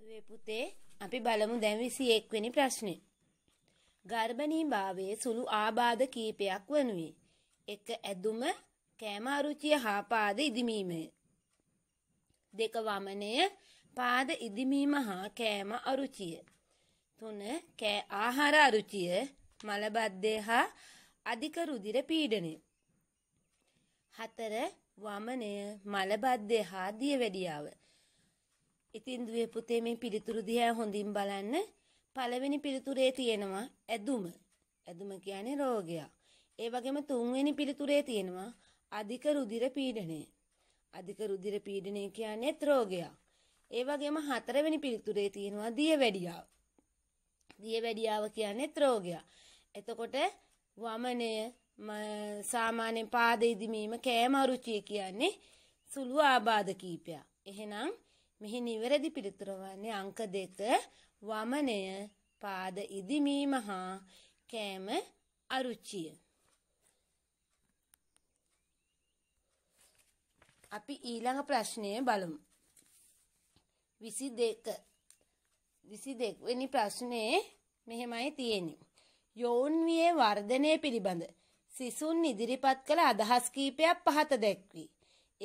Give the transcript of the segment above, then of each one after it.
බන්ධුවේ පුතේ අපි බලමු දැන් 21 වෙනි ප්‍රශ්නේ. ගර්භණීභාවයේ සුළු ආබාධ කීපයක් වනුයේ. එක ඇදුම, කෑම අරුචිය හා පාද ඉදිමීමය. දෙක වමනය, පාද ඉදිමීම හා කෑම අරුචිය. තුන කෑ ආහාර අරුචිය, මලබද්දේ හා අධික රුධිර පීඩනය. හතර වමනය, මලබද්දේ හා දියවැඩියාව. ඉතින් දුවේ පුතේ මේ පිළිතුරු දිහා හොඳින් බලන්න. පළවෙනි පිළිතුරේ තියෙනවා ඇදුම. ඇදුම කියන්නේ රෝගයක්. ඒ වගේම තුන්වෙනි පිළිතුරේ තියෙනවා අධික රුධිර පීඩනය. අධික රුධිර පීඩනය කියන්නේ රෝගයක්. ඒ වගේම හතරවෙනි පිළිතුරේ තියෙනවා දියවැඩියාව. දියවැඩියාව කියන්නේ රෝගයක්. එතකොට වමනය සාමාන්‍ය පාද ඉදීමීම කෑම අරුචිය කියන්නේ සුළු ආබාධ කීපයක්. එහෙනම් මෙහි නිවැරදි පිළිතුර වන්නේ අංක දෙක වමනය පාද ඉදිමීම හා කෑම අරුචිය. අපි ඊළඟ ප්‍රශ්නය බලමු. විසි දෙක විසි දෙක්වෙනි ප්‍රශ්නයේ මෙහෙමයි තියෙනෙ. යෝන්විය වර්ධනය පිළිබඳ. සිසුන් ඉදිරිපත් කළ අදහස් කීපයක් පහත දැක්වී.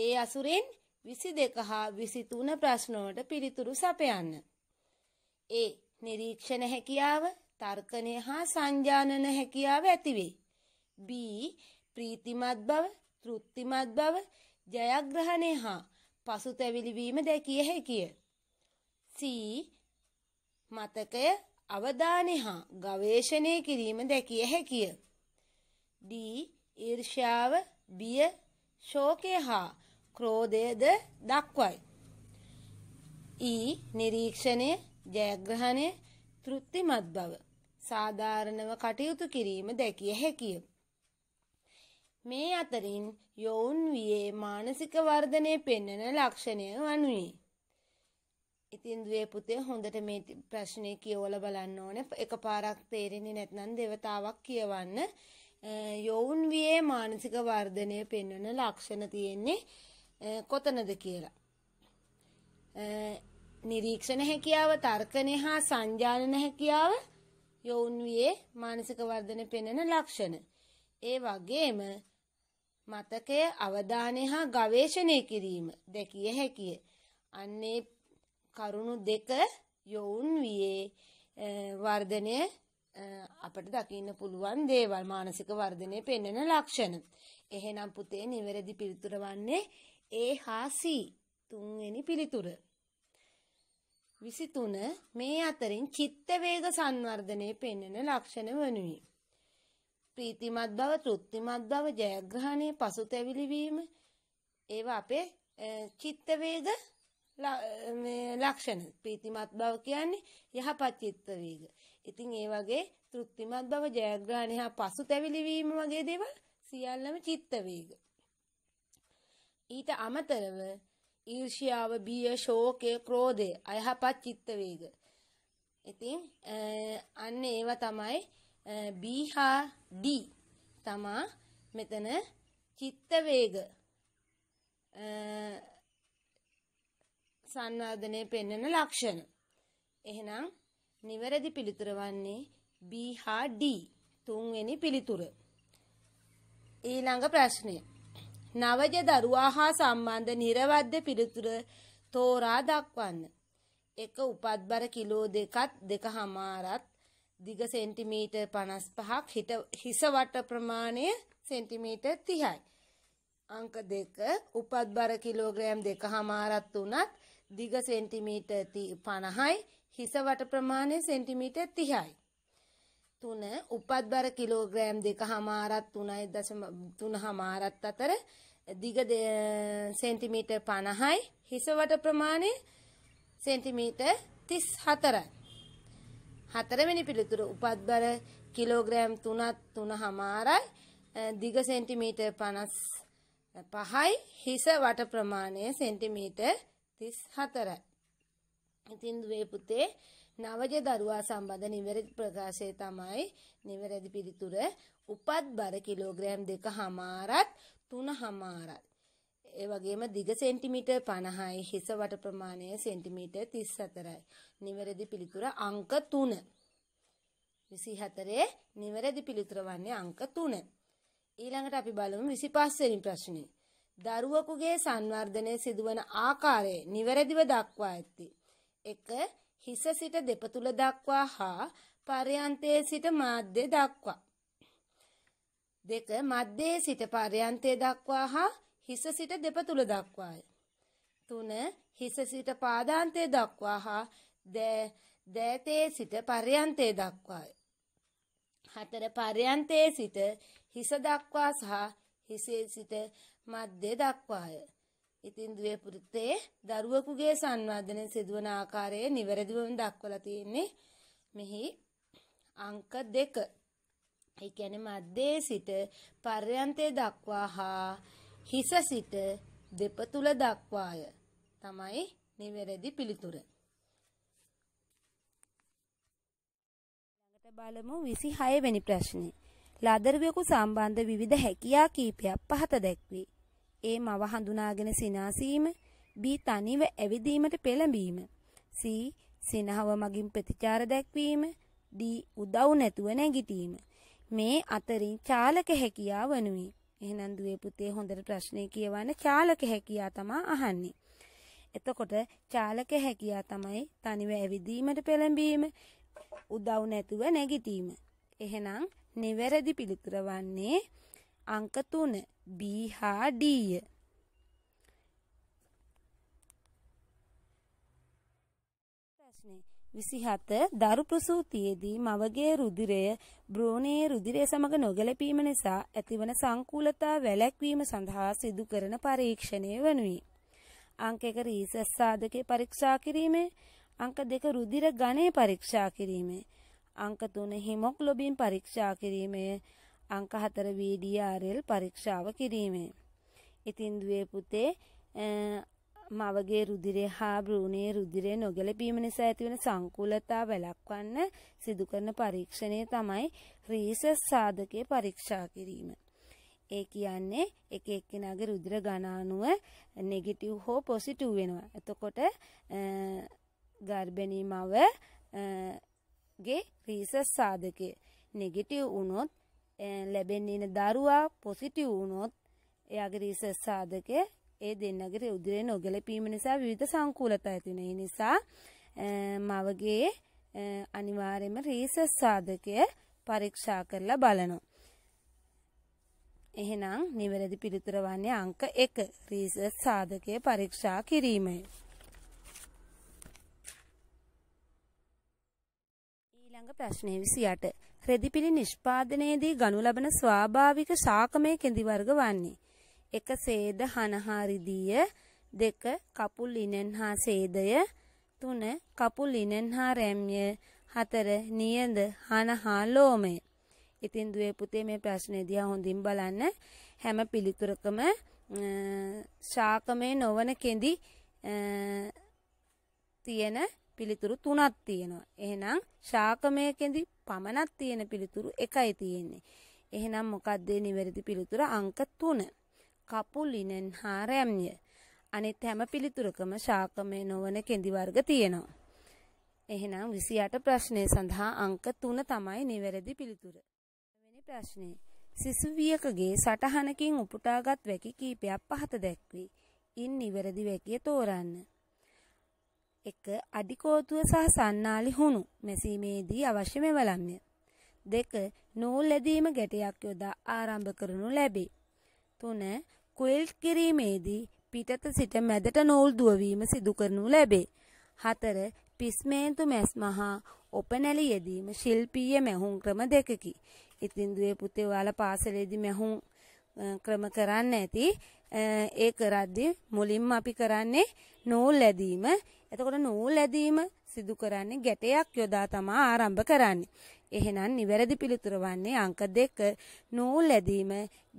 ඒ අසුරෙන් 22 හා 23 ප්‍රශ්නවලට පිළිතුරු සපයන්න. ඒ නිරීක්ෂණ හැකියාව, තර්කණය හා සංජානන හැකියාව ඇතිවේ. B. ප්‍රීතිමත් බව, තෘප්තිමත් බව, ජයග්‍රහණය හා පසුතැවිලි වීම දැකිය හැකිය. C. මතකය, අවධානය හා ගවේෂණය කිරීම දැකිය හැකිය. D. ඊර්ෂ්‍යාව, බිය, ශෝකය හා ක්‍රෝධයද දක්වයි. ඊ නිරීක්ෂණය ජයග්‍රහණය තෘප්තිමත් බව සාධාරණව කටයුතු කිරීම දැකිය හැකිය. මේ අතරින් යොවුන් වියේ මානසික වර්ධනය පෙන්වන ලක්ෂණය වනුයි. ඉතින් දුවේ පුතේ හොඳට මේ ප්‍රශ්නේ කියවලා බලන්න ඕනේ. එකපාරක් තේරෙන්නේ නැත්නම් දෙවතාවක් කියවන්න. යොවුන් වියේ මානසික වර්ධනය පෙන්වන ලක්ෂණ තියෙන්නේ කොතනද කියලා. නිරීක්ෂණ හැකියාව තර්කනය හා සංජානන හැකියාව යොවුන් වයේ මානසික වර්ධන පෙනෙන ලක්ෂණ. ඒ වගේම මතකය අවධානය හා ගවේශණය කිරීම දැකිය හැකිය. අන්නේ කරුණු දෙක යොවුන් වයේ වර්ධනය අපට දකින්න පුළුවන් දේවල් මානසික වර්ධනය පෙන්නෙන ලක්ෂණ. එහෙනම් පුතේ නිවැරදි පිළිතුර වන්නේ ඒ හා සී තුන්වෙනි පිළිතුර. 23 මේ අතරින් චිත්ත වේග සංවර්ධනයේ පෙන්වන ලක්ෂණ වනුයි. ප්‍රීතිමත් බව, තෘප්තිමත් බව, ජයග්‍රහණය, පසුතැවිලි වීම ඒවා අපේ චිත්ත වේග මේ ලක්ෂණ. ප්‍රීතිමත් බව කියන්නේ යහපත් චිත්ත වේග. ඉතින් ඒ වගේ තෘප්තිමත් බව, ජයග්‍රහණය හා පසුතැවිලි වීම වගේ දේවල් සියල්ලම චිත්ත වේග. ඊට අමතරව ඊර්ෂ්‍යාව, බිය, ශෝකය, ක්‍රෝධය, අයහපත් චිත්ත වේග. ඉතින් අන්න ඒවා තමයි B හා D තමා මෙතන චිත්ත වේග සංවර්ධනයේ පෙන්වන ලක්ෂණ. එහෙනම් නිවැරදි පිළිතුර වන්නේ B හා D තුන්වෙනි පිළිතුර. ඊළඟ ප්‍රශ්නය නවජ දරුවා හා සම්බන්ධ නිර්වද්‍ය පිළිතුර තෝරා දක්වන්න. එක උපත්බර කිලෝ දෙකත් දෙක හමාරත් දිග සෙන්ටිමීටර් පනස් පහක් හිට හිසවට ප්‍රමාණය සෙන්ටිමීටර් තිහයි. අංක දෙක උපත්බර කිලෝග්‍රෑම් දෙක හමාරත් වනත් දිග සෙන්ටිමීටර් පණහයි හිසවට ප්‍රමාණය සෙන්ටිමීටර් තිහයි. තුන උපත්බර කිලෝග්‍රෑම් දෙක හමාරත් තුනයි දසම තුන හමාරත් අතර දිග සෙන්ටිමීටර් පණහයි හිසවට ප්‍රමාණය සෙන්ටිමීටර් තිස් හතරයි. හතරවෙනි පිළිතුර උපත්බර කිලෝග්‍රෑම් තුනත් තුන හමාරයි දිග සෙන්ටිමීටර් පනස් පහයි හිස වට ප්‍රමාණය සෙන්ටිමීටර් තිස් හතරයි. ඉතින් දුවේ පුතේ නවජ දරුවා සම්බන්ධ නිවැරදි ප්‍රකාශය තමයි නිවැරදි පිළිතුර උපත් බර කිලෝග්‍රෑම් දෙක හමාරත් තුන හමාරත්. ඒ වගේම දිග සෙන්ටිමීටර් 50යි හිස වට ප්‍රමාණය සෙන්ටිමීටර් 34යි. නිවැරදි පිළිතුර අංක 3. 24 නිවැරදි පිළිතුර වන්නේ අංක 3. ඊළඟට අපි බලමු 25 වෙනි ප්‍රශ්නේ. දරුවෙකුගේ සංවර්ධනය සිදුවන ආකාරය නිවැරදිව දක්වා ඇත්තේ. 1 හිස සිට දෙපතුල දක්වා හා පරයන්තයේ සිට මාධ්‍ය දක්වා. දෙක මධ්‍යයේ සිට පරයන්තය දක්වා හා හිස සිට දෙපතුල දක්වාය. තුන හිස සිට පාදාන්තය දක්වා හා දෑතයේ සිට පරයන්තය දක්වාය. හතර පරයන්තයේ සිට හිස දක්වා සහ හිසේ සිට මධ්‍ය දක්වාය. ඉතින් දුවේ පුතේ දරුවෙකුගේ සංවර්ධනය සිදුවන ආකාරය නිවැරදිවම දක්වලා තියෙන්නේ මෙහි අංක 2. ඒ කියන්නේ මැද්දේ සිට පර්යන්තය දක්වා හා හිස සිට දෙපතුල දක්වාය තමයි නිවැරදි පිළිතුර. ළඟට බලමු 26 වෙනි ප්‍රශ්නේ. ලාදරුවෙකු සම්බන්ධ විවිධ හැකියා කීපයක් පහත දැක්වේ. ඒ මව හඳුනාගෙන සිනාසීම B තනිව ඇවිදීමට පෙළඹීම C සිනහව මගින් ප්‍රතිචාර දැක්වීම D උදව් නැතුව නැගිටීම මේ අතරින් චාලක හැකියා වනුයි එහෙනම් දුවේ පුතේ හොඳට ප්‍රශ්නේ කියවන්න චාලක හැකියා තමයි අහන්නේ එතකොට චාලක හැකියා තමයි තනිව ඇවිදීමට පෙළඹීම උදව් නැතුව නැගිටීම එහෙනම් නිවැරදි පිළිතුර වන්නේ අංක 3 B හා D ය. ප්‍රශ්නේ 27 දරු ප්‍රසූතියේදී මවගේ රුධිරය බ්‍රෝනේ රුධිරය සමග නොගැලපීම නිසා ඇතිවන සංකූලතා වැළැක්වීම සඳහා සිදු කරන පරීක්ෂණය වනුයි. අංක 1 රීසස් සාධකයේ පරීක්ෂා කිරීමේ අංක 2 රුධිර ඝනය පරීක්ෂා කිරීමේ අංක 3 හිමොග්ලොබින් පරීක්ෂා කිරීමේ අංක 4 VDRL පරීක්ෂාව කිරීමෙන්. ඉතින් දුවේ පුතේ මවගේ රුධිරය හා භ්‍රූණයේ රුධිරය නොගැලපීම නිසා ඇතිවන සංකූලතා වැළක්වන්න සිදු කරන පරීක්ෂණය තමයි රීසස් සාධකයේ පරීක්ෂා කිරීම. ඒ කියන්නේ එක එක්කෙනාගේ රුධිර ගණානුව නෙගටිව් හෝ පොසිටිව් වෙනවා. එතකොට ගර්භණීමව ගේ රීසස් සාධකය නෙගටිව් වුණොත් ලැබෙන්නේ දරුවා පොසිටිව් වුණොත් එයාගේ රිසර්ච් සාධකයේ ඒ දෙන්නගේ උදරේ නොගැලපීම නිසා විවිධ සංකූලතා ඇති වෙන නිසා මවගේ අනිවාර්යයෙන්ම රිසර්ච් සාධකය පරීක්ෂා කරලා බලනවා. එහෙනම් නිවැරදි පිළිතුර වන්නේ අංක 1 රිසර්ච් සාධකය පරීක්ෂා කිරීමයි. ඊළඟ ප්‍රශ්නය 28 රෙදිපිලි නිෂ්පාදනයේදී ගනු ලබන ස්වාභාවික ශාකමය කෙඳි වර්ග වන්නේ. එක සේද හනහාරිදීය දෙක කපුල් ලිනෙන් හා සේදය තුන කපුල් ලිනෙන් හා රැම්ය හතර නියඳ හනහා ලෝමය. ඉතින් දුවේ පුතේ මේ ප්‍රශ්නේ දිහා හොඳින් බලන්න හැම පිළිතුරකම ශාකමය නොවන කෙඳි තියෙන පිළිතුරු තුනක් තියෙනවා. එහෙනම් ශාකමය කෙඳි පමණක් තියෙන පිළිතුරු එකයි තියෙන්නේ. එහෙනම් මොකක්දේ නිවැරදි පිළිතුර අංක තුන. කපු ලිනෙන් හා රැම්ය. අනිත් හැම පිළිතුරකම ශාකමය නොවන කෙඳි වර්ග තියෙනවා. එහෙනම් 28 ප්‍රශ්නය සඳහා අංක 3 තමයි නිවැරදි පිළිතුර. වෙනි ප්‍රශ්නේ සිසුවියකගේ සටහනකින් උපුටාගත් වැකි කීපයක් පහත දැක්වේ. ඉන් නිවැරදි වැකිය තෝරන්න. එක අඩිකෝතුව සහ සන්නාලි හුණු මැසීමේදී අවශ්‍ය මෙවලම්ය. දෙක නූල් ලැදීම ගැටයක් යොදා ආරම්භ කරනු ලැබේ. තුන කුයිල්ට් කිරීමේදී පිටත සිට මැදට නූල් දුවවීම සිදු කරනු ලැබේ. හතර පිස්මේන්තු මැස්ම හා ඔපනැලි යෙදීම ශිල්පීය මැහුම් ක්‍රම දෙකකි. ඉතින් දුවේ පුතේ ඔයාලා පාසලේදී මැහුම් ක්‍රම කරන්න ඇති ඒ කරද්දි මුලින්ම අපි කරන්නේ නූල් ඇදීම. එතකොට නූල් ඇදීම සිදු කරන්නේ ගැටයක් යොදා තමා ආරම්භ කරන්නේ. එහෙනම් නිවැරදි පිළිතුර වන්නේ අංක 2 නූල් ඇදීම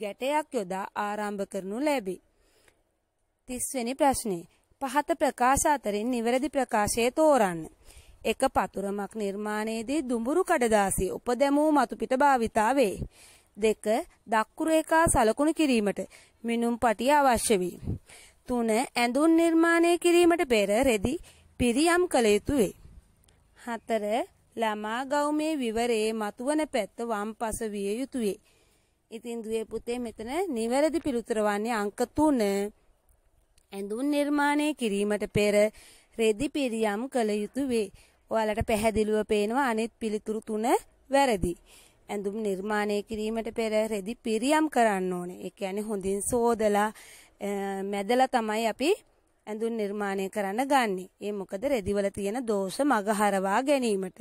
ගැටයක් යොදා ආරම්භ කරනු ලැබේ. 30 වෙනි ප්‍රශ්නේ. පහත ප්‍රකාශ අතරින් නිවැරදි ප්‍රකාශය තෝරන්න. එක පතුරමක් නිර්මාණයේදී දුඹුරු කඩදාසි උපදැමූ මතුපිට භාවිතා වේ. දෙක දක්කුරු එකා සලකුණු කිරීමට මිනුම් පටිය අවශ්‍ය වේ. තුන ඇඳුම් නිර්මාණය කිරීමට පෙර රෙදි පිරියම් කළ යුතු වේ. හතර ළමා ගෞමේ විවරයේ මතුවන පැත්ත වම්පස විය යුතු වේ. ඉතින් දුවේ පුතේ මෙතන නිවැරදි පිළිතුර වන්නේ අංක 3. ඇඳුම් නිර්මාණය කිරීමට පෙර රෙදි පිරියම් කළ යුතු වේ. ඔයාලට පැහැදිලිව පේනවා අනෙත් පිළිතුරු තුන වැරදි. ඇඳුම් නිර්මාණය කිරීමට පෙර රෙදි පිරියම් කරන්න ඕනේ. ඒ කියන්නේ හොඳින් සෝදලා මැදලා තමයි අපි ඇඳුම් නිර්මාණය කරන්න ගන්නෙ. ඒ මොකද රෙදිවල තියෙන දෝෂ මගහරවා ගැනීමට.